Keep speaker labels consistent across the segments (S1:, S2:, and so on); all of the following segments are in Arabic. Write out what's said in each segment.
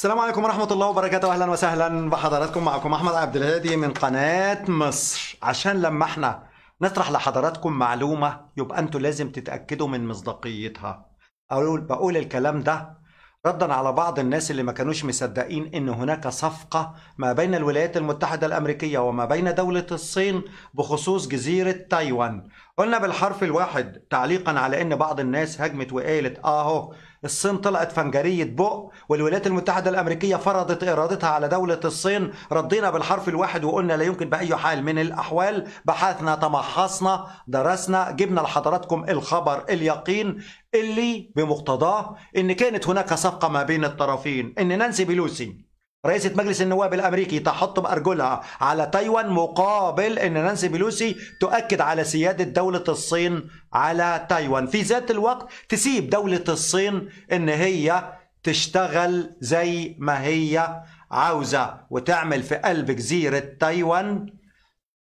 S1: السلام عليكم ورحمة الله وبركاته أهلا وسهلا بحضراتكم معكم أحمد عبد الهادي من قناة مصر عشان لما احنا نطرح لحضراتكم معلومة يبقى أنتوا لازم تتأكدوا من مصداقيتها أقول بقول الكلام ده ردا على بعض الناس اللي ما كانوش مصدقين ان هناك صفقة ما بين الولايات المتحدة الامريكية وما بين دولة الصين بخصوص جزيرة تايوان قلنا بالحرف الواحد تعليقا على ان بعض الناس هجمت وقالت اهو الصين طلعت فنجرية بق والولايات المتحدة الأمريكية فرضت إرادتها على دولة الصين ردينا بالحرف الواحد وقلنا لا يمكن بأي حال من الأحوال بحثنا تمحصنا درسنا جبنا لحضراتكم الخبر اليقين اللي بمقتضاه إن كانت هناك صفقة ما بين الطرفين إن نانسي بيلوسي رئيسة مجلس النواب الأمريكي تحطم أرجلها على تايوان مقابل أن نانسي بيلوسي تؤكد على سيادة دولة الصين على تايوان في ذات الوقت تسيب دولة الصين أن هي تشتغل زي ما هي عاوزة وتعمل في قلب جزيرة تايوان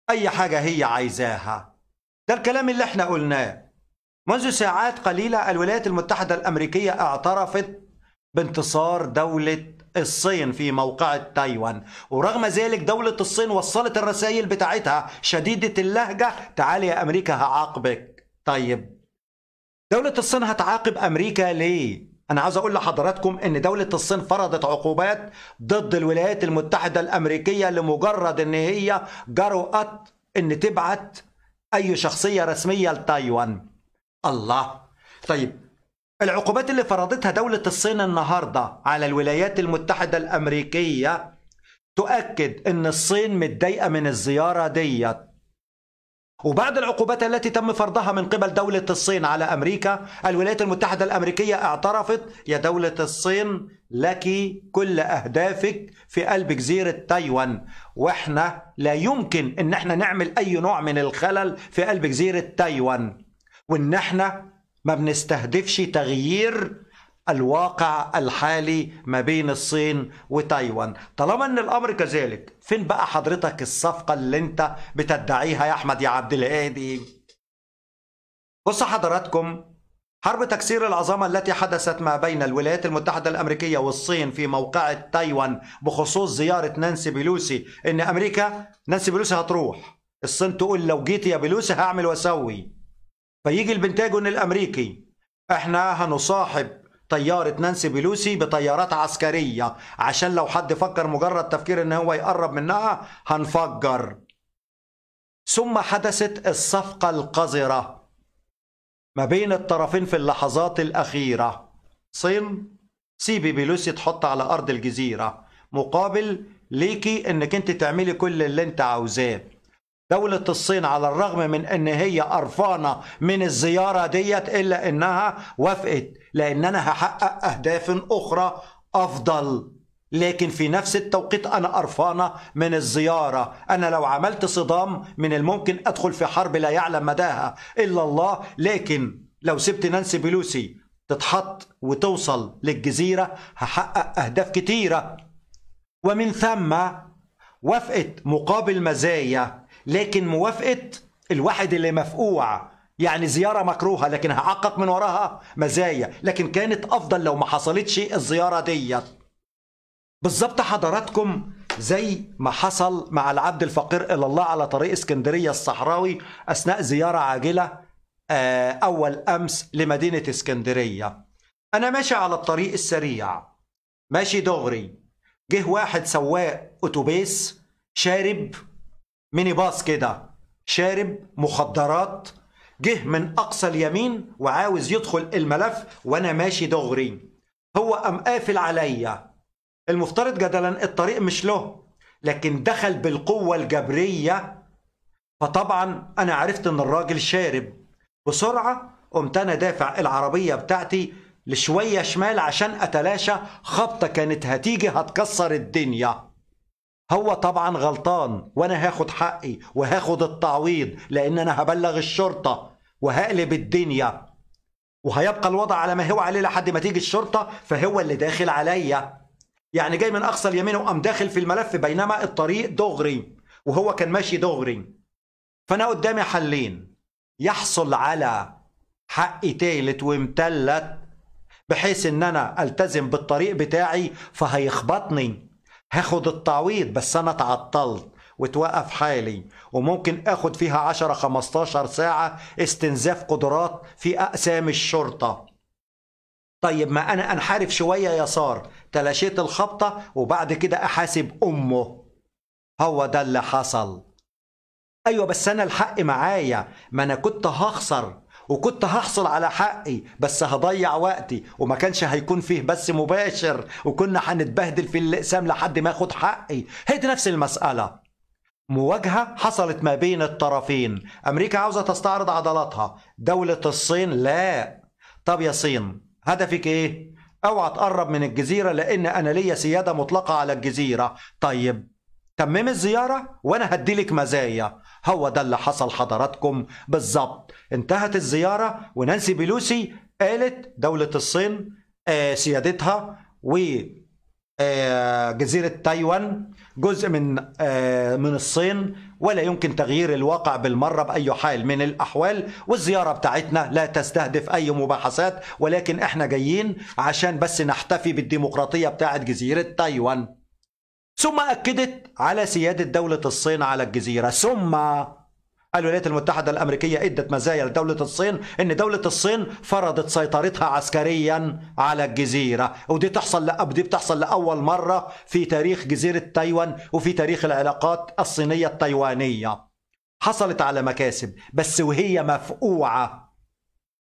S1: أي حاجة هي عايزاها ده الكلام اللي احنا قلناه منذ ساعات قليلة الولايات المتحدة الأمريكية اعترفت بانتصار دولة الصين في موقع تايوان ورغم ذلك دولة الصين وصلت الرسائل بتاعتها شديدة اللهجة تعالي يا أمريكا هعاقبك طيب دولة الصين هتعاقب أمريكا ليه؟ أنا عاوز أقول لحضراتكم إن دولة الصين فرضت عقوبات ضد الولايات المتحدة الأمريكية لمجرد إن هي جرأت إن تبعت أي شخصية رسمية لتايوان الله طيب العقوبات اللي فرضتها دولة الصين النهاردة على الولايات المتحدة الأمريكية تؤكد أن الصين متضايقة من الزيارة ديت وبعد العقوبات التي تم فرضها من قبل دولة الصين على أمريكا الولايات المتحدة الأمريكية اعترفت يا دولة الصين لك كل أهدافك في قلب جزيرة تايوان وإحنا لا يمكن إن إحنا نعمل أي نوع من الخلل في قلب جزيرة تايوان وإن إحنا ما بنستهدفش تغيير الواقع الحالي ما بين الصين وتايوان طالما ان الامر كذلك فين بقى حضرتك الصفقه اللي انت بتدعيها يا احمد يا عبد الهادي بص حضراتكم حرب تكسير العظمة التي حدثت ما بين الولايات المتحدة الأمريكية والصين في موقع تايوان بخصوص زيارة نانسي بيلوسي إن أمريكا نانسي بيلوسي هتروح الصين تقول لو جيت يا بيلوسي هعمل وأسوي فيجي البنتاجون الامريكي احنا هنصاحب طيارة نانسي بيلوسي بطيارات عسكرية عشان لو حد فكر مجرد تفكير ان هو يقرب منها هنفجر ثم حدثت الصفقة القذرة ما بين الطرفين في اللحظات الأخيرة صين سيبي بيلوسي تحط على أرض الجزيرة مقابل ليكي انك انت تعملي كل اللي انت عاوزاه دولة الصين على الرغم من ان هي قرفانة من الزيارة ديت الا انها وافقت لان انا هحقق اهداف اخرى افضل لكن في نفس التوقيت انا قرفانه من الزياره انا لو عملت صدام من الممكن ادخل في حرب لا يعلم مداها الا الله لكن لو سبت نانسي بلوسي تتحط وتوصل للجزيره هحقق اهداف كتيره ومن ثم وافقت مقابل مزايا لكن موافقه الواحد اللي مفقوع يعني زيارة مكروهة لكن هحقق من وراها مزايا لكن كانت أفضل لو ما حصلتش الزيارة ديت بالظبط حضراتكم زي ما حصل مع العبد الفقير إلى الله على طريق اسكندرية الصحراوي أثناء زيارة عاجلة آه، أول أمس لمدينة اسكندرية أنا ماشي على الطريق السريع ماشي دغري جه واحد سواق أتوبيس شارب ميني باص كده شارب مخدرات جه من أقصى اليمين وعاوز يدخل الملف وأنا ماشي دغري هو قام قافل عليا المفترض جدلا الطريق مش له لكن دخل بالقوة الجبرية فطبعا أنا عرفت إن الراجل شارب بسرعة قمت أنا دافع العربية بتاعتي لشوية شمال عشان أتلاشى خبطة كانت هتيجي هتكسر الدنيا هو طبعا غلطان وانا هاخد حقي وهاخد التعويض لان انا هبلغ الشرطه وهقلب الدنيا وهيبقى الوضع على ما هو عليه لحد ما تيجي الشرطه فهو اللي داخل عليا يعني جاي من اقصى اليمين وقام داخل في الملف بينما الطريق دغري وهو كان ماشي دغري فانا قدامي حلين يحصل على حقي تالت ومتلت بحيث ان انا التزم بالطريق بتاعي فهيخبطني هاخد التعويض بس انا تعطلت وتوقف حالي وممكن اخد فيها 10 15 ساعة استنزاف قدرات في اقسام الشرطة طيب ما انا انحرف شوية يسار تلاشيت الخبطة وبعد كده احاسب امه هو ده اللي حصل ايوه بس انا الحق معايا ما انا كنت هخسر وكنت هحصل على حقي بس هضيع وقتي وما كانش هيكون فيه بس مباشر وكنا هنتبهدل في الاقسام لحد ما اخد حقي هي دي نفس المساله مواجهة حصلت ما بين الطرفين أمريكا عاوزة تستعرض عضلاتها دولة الصين لا طب يا صين هدفك إيه؟ اوعى تقرب من الجزيرة لأن أنا ليا سيادة مطلقة على الجزيرة طيب تمم الزيارة وأنا هديلك مزايا هو ده اللي حصل حضراتكم بالظبط انتهت الزيارة ونانسي بيلوسي قالت دولة الصين آه، سيادتها و آه، جزيرة تايوان جزء من آه، من الصين ولا يمكن تغيير الواقع بالمرة بأي حال من الأحوال والزيارة بتاعتنا لا تستهدف أي مباحثات ولكن احنا جايين عشان بس نحتفي بالديمقراطية بتاعت جزيرة تايوان ثم أكدت على سيادة دولة الصين على الجزيرة ثم الولايات المتحدة الأمريكية إدت مزايا لدولة الصين إن دولة الصين فرضت سيطرتها عسكريا على الجزيرة ودي تحصل لأب دي بتحصل لأول مرة في تاريخ جزيرة تايوان وفي تاريخ العلاقات الصينية التايوانية حصلت على مكاسب بس وهي مفقوعة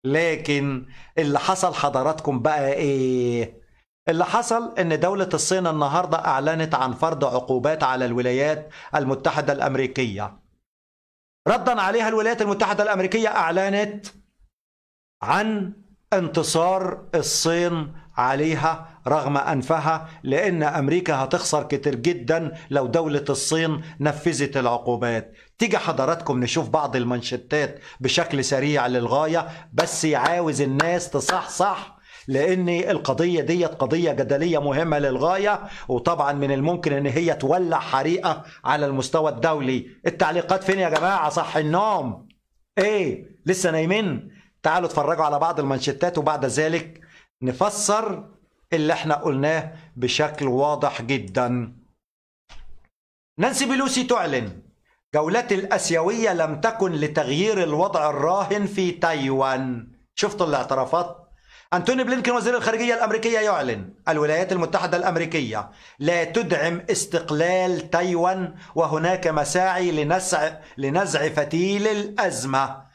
S1: لكن اللي حصل حضراتكم بقى إيه؟ اللي حصل ان دولة الصين النهاردة اعلنت عن فرض عقوبات على الولايات المتحدة الامريكية ردا عليها الولايات المتحدة الامريكية اعلنت عن انتصار الصين عليها رغم انفها لان امريكا هتخسر كتير جدا لو دولة الصين نفذت العقوبات تيجي حضراتكم نشوف بعض المنشطات بشكل سريع للغاية بس عاوز الناس تصحصح صح لأن القضية ديت قضية جدلية مهمة للغاية وطبعا من الممكن أن هي تولع حريقة على المستوى الدولي التعليقات فين يا جماعة صح النوم إيه لسه نايمين تعالوا اتفرجوا على بعض المانشيتات وبعد ذلك نفسر اللي احنا قلناه بشكل واضح جدا نانسي بيلوسي تعلن جولات الاسيويه لم تكن لتغيير الوضع الراهن في تايوان شفتوا الاعترافات أنتوني بلينكن وزير الخارجية الأمريكية يعلن الولايات المتحدة الأمريكية لا تدعم استقلال تايوان وهناك مساعي لنزع, لنزع فتيل الأزمة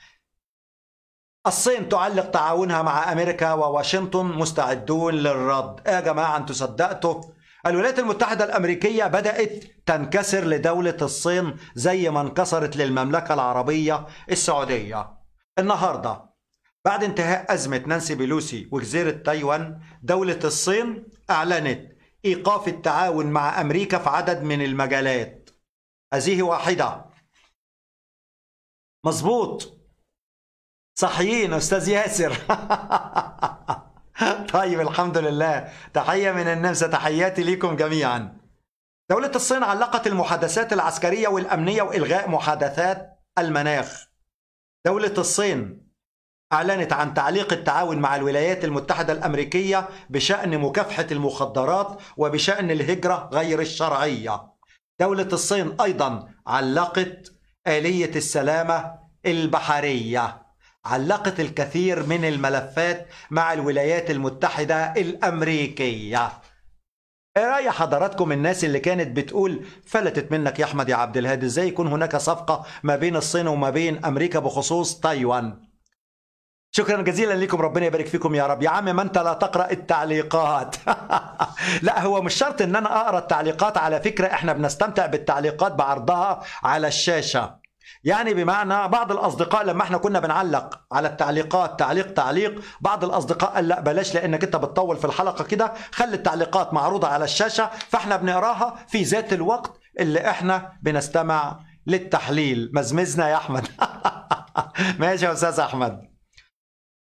S1: الصين تعلق تعاونها مع أمريكا وواشنطن مستعدون للرد يا جماعة أنتوا صدقتوا الولايات المتحدة الأمريكية بدأت تنكسر لدولة الصين زي ما انكسرت للمملكة العربية السعودية النهارده بعد انتهاء أزمة نانسي بيلوسي وجزيرة تايوان دولة الصين أعلنت إيقاف التعاون مع أمريكا في عدد من المجالات هذه واحدة مظبوط صحيين أستاذ ياسر طيب الحمد لله تحية من النمسا تحياتي ليكم جميعا دولة الصين علقت المحادثات العسكرية والأمنية وإلغاء محادثات المناخ دولة الصين أعلنت عن تعليق التعاون مع الولايات المتحدة الأمريكية بشأن مكافحة المخدرات وبشأن الهجرة غير الشرعية. دولة الصين أيضا علقت آلية السلامة البحرية. علقت الكثير من الملفات مع الولايات المتحدة الأمريكية. ايه راي حضراتكم الناس اللي كانت بتقول فلتت منك يا أحمد يا عبد الهادي إزاي يكون هناك صفقة ما بين الصين وما بين أمريكا بخصوص تايوان؟ شكرا جزيلا لكم ربنا يبارك فيكم يا رب يا عم ما انت لا تقرا التعليقات لا هو مش شرط ان انا اقرا التعليقات على فكره احنا بنستمتع بالتعليقات بعرضها على الشاشه يعني بمعنى بعض الاصدقاء لما احنا كنا بنعلق على التعليقات تعليق تعليق بعض الاصدقاء قال لا بلاش لانك انت بتطول في الحلقه كده خلي التعليقات معروضه على الشاشه فاحنا بنقراها في ذات الوقت اللي احنا بنستمع للتحليل مزمزنا يا احمد ماشي يا استاذ احمد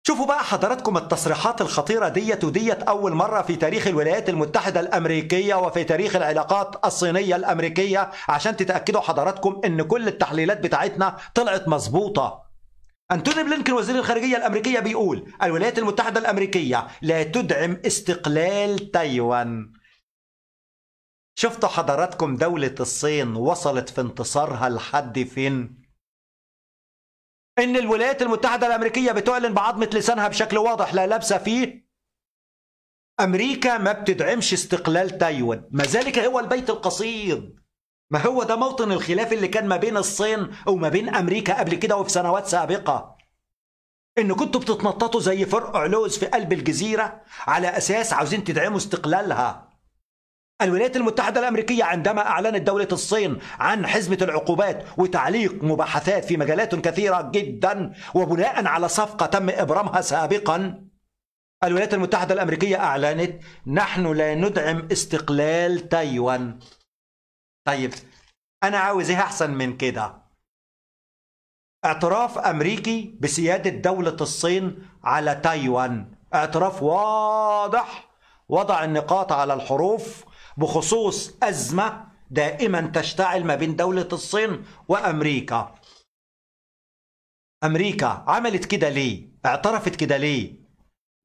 S1: شوفوا بقى حضراتكم التصريحات الخطيرة ديت وديت أول مرة في تاريخ الولايات المتحدة الأمريكية وفي تاريخ العلاقات الصينية الأمريكية عشان تتأكدوا حضراتكم إن كل التحليلات بتاعتنا طلعت مظبوطة أنتوني بلينكن وزير الخارجية الأمريكية بيقول الولايات المتحدة الأمريكية لا تدعم استقلال تايوان شفتوا حضراتكم دولة الصين وصلت في انتصارها لحد فين؟ ان الولايات المتحده الامريكيه بتعلن بعظمه لسانها بشكل واضح لا لبس فيه امريكا ما بتدعمش استقلال تايوان ما ذلك هو البيت القصيد ما هو ده موطن الخلاف اللي كان ما بين الصين وما بين امريكا قبل كده وفي سنوات سابقه ان كنتوا بتتنططوا زي فرق علوز في قلب الجزيره على اساس عاوزين تدعموا استقلالها الولايات المتحدة الأمريكية عندما أعلنت دولة الصين عن حزمة العقوبات وتعليق مباحثات في مجالات كثيرة جدا وبناء على صفقة تم إبرامها سابقا الولايات المتحدة الأمريكية أعلنت نحن لا ندعم استقلال تايوان طيب أنا عاوز إيه أحسن من كده اعتراف أمريكي بسيادة دولة الصين على تايوان اعتراف واضح وضع النقاط على الحروف بخصوص أزمة دائما تشتعل ما بين دولة الصين وأمريكا أمريكا عملت كده ليه؟ اعترفت كده ليه؟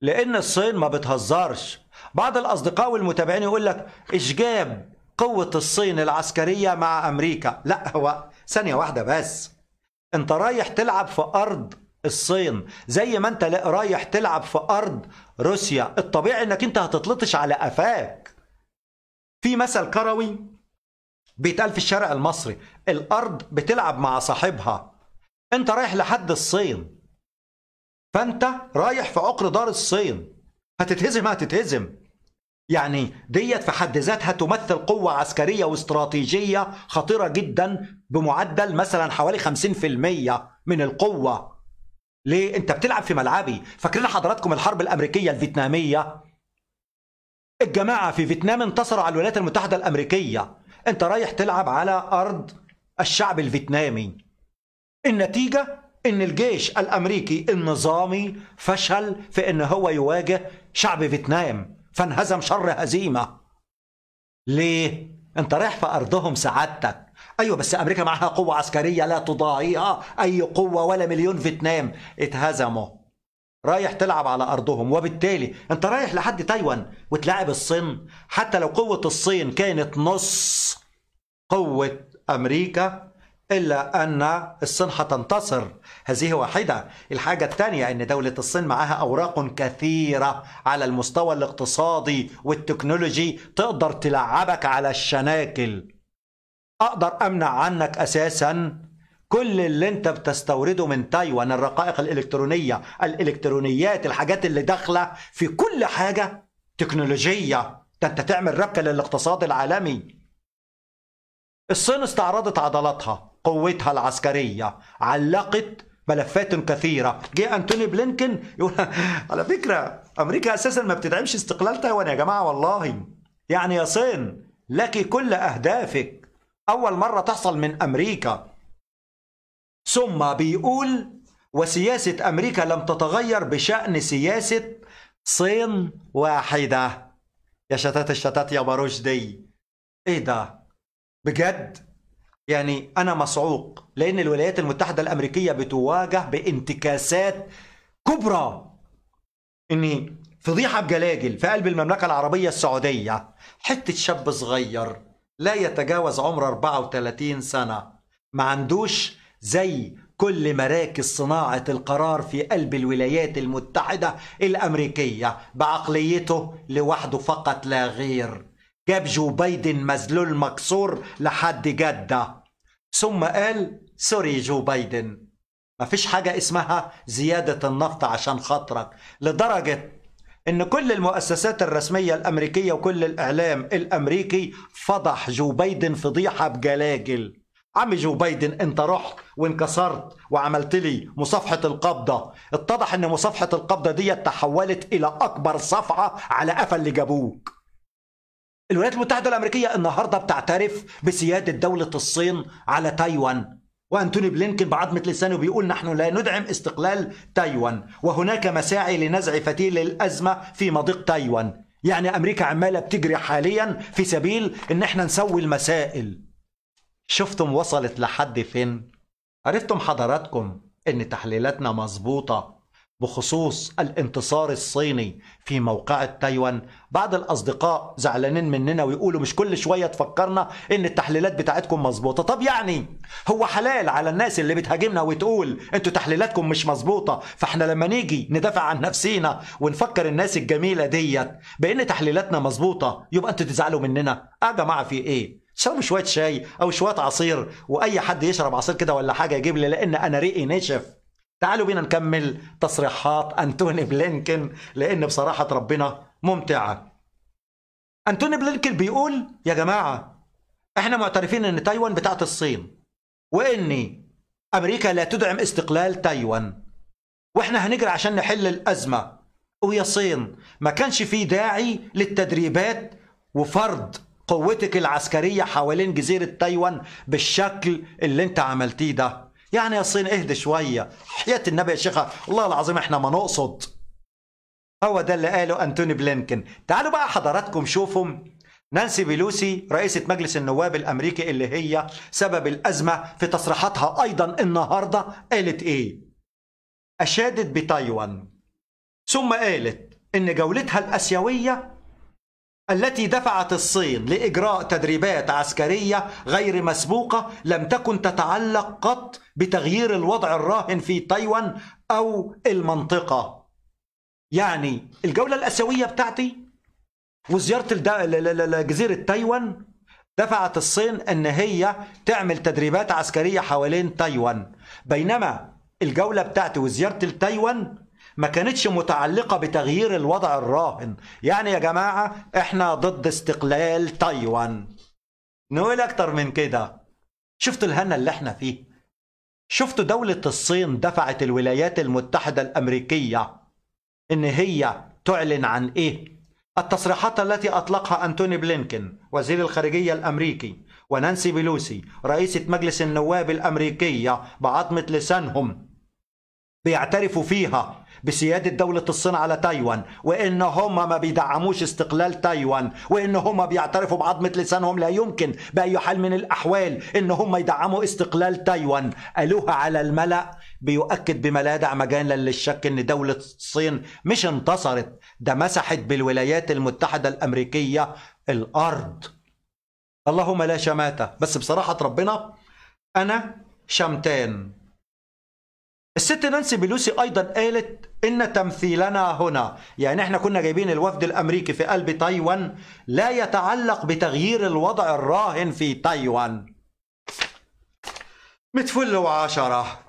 S1: لأن الصين ما بتهزرش بعض الأصدقاء والمتابعين يقول لك إشجاب قوة الصين العسكرية مع أمريكا لا هو ثانية واحدة بس أنت رايح تلعب في أرض الصين زي ما أنت رايح تلعب في أرض روسيا الطبيعي أنك أنت هتطلطش على قفاك في مثل كروي بيتقال في الشارع المصري الارض بتلعب مع صاحبها انت رايح لحد الصين فانت رايح في عقر دار الصين هتتهزم هتتهزم يعني ديت في حد ذاتها تمثل قوة عسكرية واستراتيجية خطيرة جدا بمعدل مثلا حوالي 50% من القوة ليه؟ انت بتلعب في ملعبي فاكرين حضراتكم الحرب الأمريكية الفيتنامية الجماعة في فيتنام انتصروا على الولايات المتحدة الأمريكية أنت رايح تلعب على أرض الشعب الفيتنامي النتيجة إن الجيش الأمريكي النظامي فشل في إن هو يواجه شعب فيتنام فانهزم شر هزيمة ليه؟ أنت رايح في أرضهم سعادتك أيوة بس أمريكا معها قوة عسكرية لا تضاهيها أي قوة ولا مليون فيتنام اتهزموا رايح تلعب على ارضهم وبالتالي انت رايح لحد تايوان وتلاعب الصين حتى لو قوه الصين كانت نص قوه امريكا الا ان الصين هتنتصر هذه واحده الحاجه الثانيه ان دوله الصين معاها اوراق كثيره على المستوى الاقتصادي والتكنولوجي تقدر تلعبك على الشناكل اقدر امنع عنك اساسا كل اللي انت بتستورده من تايوان الرقائق الالكترونيه الالكترونيات الحاجات اللي داخله في كل حاجه تكنولوجيه ده انت تعمل ربكه للاقتصاد العالمي الصين استعرضت عضلاتها قوتها العسكريه علقت ملفات كثيرة جه أنتوني بلينكن يقول على فكرة أمريكا أساسا ما بتدعمش استقلال تايوان يا جماعة والله يعني يا صين لك كل أهدافك أول مرة تحصل من أمريكا ثم بيقول وسياسة أمريكا لم تتغير بشأن سياسة صين واحدة يا شتات الشتات يا باروش دي إيه ده بجد يعني أنا مصعوق لأن الولايات المتحدة الأمريكية بتواجه بانتكاسات كبرى إني فضيحة بجلاجل في قلب المملكة العربية السعودية حتة شاب صغير لا يتجاوز عمر 34 سنة ما عندوش زي كل مراكز صناعة القرار في قلب الولايات المتحدة الأمريكية بعقليته لوحده فقط لا غير جاب جو بايدن مذلول مكسور لحد جدة ثم قال سوري جو بايدن مفيش حاجة اسمها زيادة النفط عشان خاطرك لدرجة ان كل المؤسسات الرسمية الامريكية وكل الاعلام الامريكي فضح جو بايدن فضيحة بجلاجل عم جو بايدن انت رحت وانكسرت وعملت لي مصافحة القبضة اتضح ان مصافحة القبضة دي تحولت الى اكبر صفعة على قفا اللي جابوك الولايات المتحدة الامريكية النهاردة بتعترف بسيادة دولة الصين على تايوان وأنتوني بلينكن بعظمة لسانه بيقول نحن لا ندعم استقلال تايوان وهناك مساعي لنزع فتيل الأزمة في مضيق تايوان يعني أمريكا عمالة بتجري حاليا في سبيل إن احنا نسوي المسائل شفتم وصلت لحد فين؟ عرفتم حضراتكم إن تحليلاتنا مظبوطة بخصوص الانتصار الصيني في موقعة تايوان بعض الأصدقاء زعلانين مننا ويقولوا مش كل شوية تفكرنا إن التحليلات بتاعتكم مظبوطة طب يعني هو حلال على الناس اللي بتهاجمنا وتقول أنتوا تحليلاتكم مش مظبوطة فإحنا لما نيجي ندافع عن نفسينا ونفكر الناس الجميلة ديت بإن تحليلاتنا مظبوطة يبقى أنتوا تزعلوا مننا آه يا آه جماعة في إيه تشربوا شويه شاي او شويه عصير واي حد يشرب عصير كده ولا حاجه يجيب لي لان انا ريقي نشف تعالوا بينا نكمل تصريحات انتوني بلينكن لان بصراحه ربنا ممتعه انتوني بلينكن بيقول يا جماعه احنا معترفين ان تايوان بتاعت الصين وان امريكا لا تدعم استقلال تايوان واحنا هنجري عشان نحل الازمه ويا صين ما كانش في داعي للتدريبات وفرض قوتك العسكرية حوالين جزيرة تايوان بالشكل اللي انت عملتيه ده يعني يا صين اهدى شوية حياة النبي يا شيخة والله العظيم احنا ما نقصد هو ده اللي قاله أنتوني بلينكن تعالوا بقى حضراتكم شوفوا نانسي بيلوسي رئيسة مجلس النواب الأمريكي اللي هي سبب الأزمة في تصريحاتها أيضا النهاردة قالت إيه؟ أشادت بتايوان ثم قالت إن جولتها الآسيوية التي دفعت الصين لإجراء تدريبات عسكرية غير مسبوقة لم تكن تتعلق قط بتغيير الوضع الراهن في تايوان أو المنطقة يعني الجولة الأسيوية بتاعتي وزيارة جزيرة تايوان دفعت الصين أن هي تعمل تدريبات عسكرية حوالين تايوان بينما الجولة بتاعتي وزيارة تايوان ما كانتش متعلقة بتغيير الوضع الراهن يعني يا جماعة احنا ضد استقلال تايوان نقول اكتر من كده شفتوا الهنا اللي احنا فيه شفتوا دولة الصين دفعت الولايات المتحدة الأمريكية إن هي تعلن عن إيه؟ التصريحات التي أطلقها أنتوني بلينكن وزير الخارجية الأمريكي ونانسي بيلوسي رئيسة مجلس النواب الأمريكية بعظمة لسانهم بيعترفوا فيها بسيادة دولة الصين على تايوان وإن هم ما بيدعموش استقلال تايوان وإن هم بيعترفوا بعظمة لسانهم لا يمكن بأي حال من الأحوال إن هم يدعموا استقلال تايوان قالوها على الملأ بيؤكد بما لا مجالا للشك إن دولة الصين مش انتصرت ده مسحت بالولايات المتحدة الأمريكية الأرض اللهم لا شماتة بس بصراحة ربنا أنا شمتان الست نانسي بيلوسي ايضا قالت ان تمثيلنا هنا يعني احنا كنا جايبين الوفد الامريكي في قلب تايوان لا يتعلق بتغيير الوضع الراهن في تايوان متفل وعشرة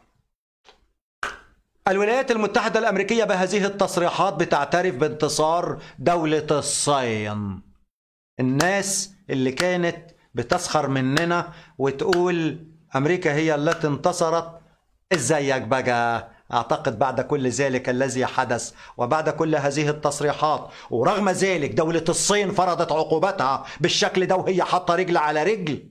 S1: الولايات المتحدة الأمريكية بهذه التصريحات بتعترف بانتصار دولة الصين الناس اللي كانت بتسخر مننا وتقول أمريكا هي التي انتصرت ازيك بقى أعتقد بعد كل ذلك الذي حدث وبعد كل هذه التصريحات ورغم ذلك دولة الصين فرضت عقوبتها بالشكل ده وهي حاطة رجل على رجل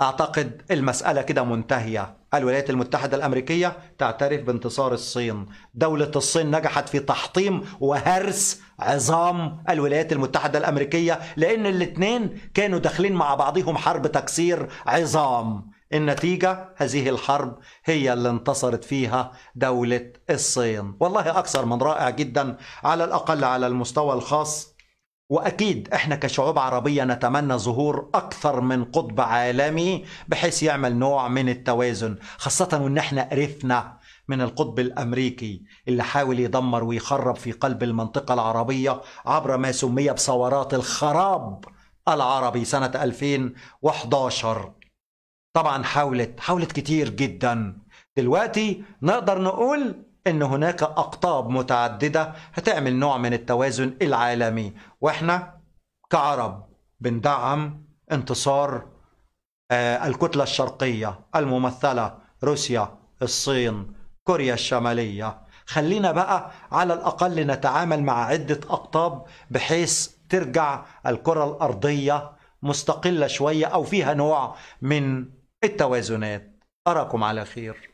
S1: أعتقد المسألة كده منتهية الولايات المتحدة الأمريكية تعترف بانتصار الصين دولة الصين نجحت في تحطيم وهرس عظام الولايات المتحدة الأمريكية لأن الاتنين كانوا داخلين مع بعضهم حرب تكسير عظام النتيجة هذه الحرب هي اللي انتصرت فيها دولة الصين والله أكثر من رائع جدا على الأقل على المستوى الخاص واكيد احنا كشعوب عربيه نتمنى ظهور اكثر من قطب عالمي بحيث يعمل نوع من التوازن خاصه وإن احنا قرفنا من القطب الامريكي اللي حاول يدمر ويخرب في قلب المنطقه العربيه عبر ما سمي بثورات الخراب العربي سنه 2011 طبعا حاولت حاولت كتير جدا دلوقتي نقدر نقول ان هناك اقطاب متعدده هتعمل نوع من التوازن العالمي واحنا كعرب بندعم انتصار آه، الكتله الشرقيه الممثله روسيا الصين كوريا الشماليه خلينا بقى على الاقل نتعامل مع عده اقطاب بحيث ترجع الكره الارضيه مستقله شويه او فيها نوع من التوازنات أراكم على خير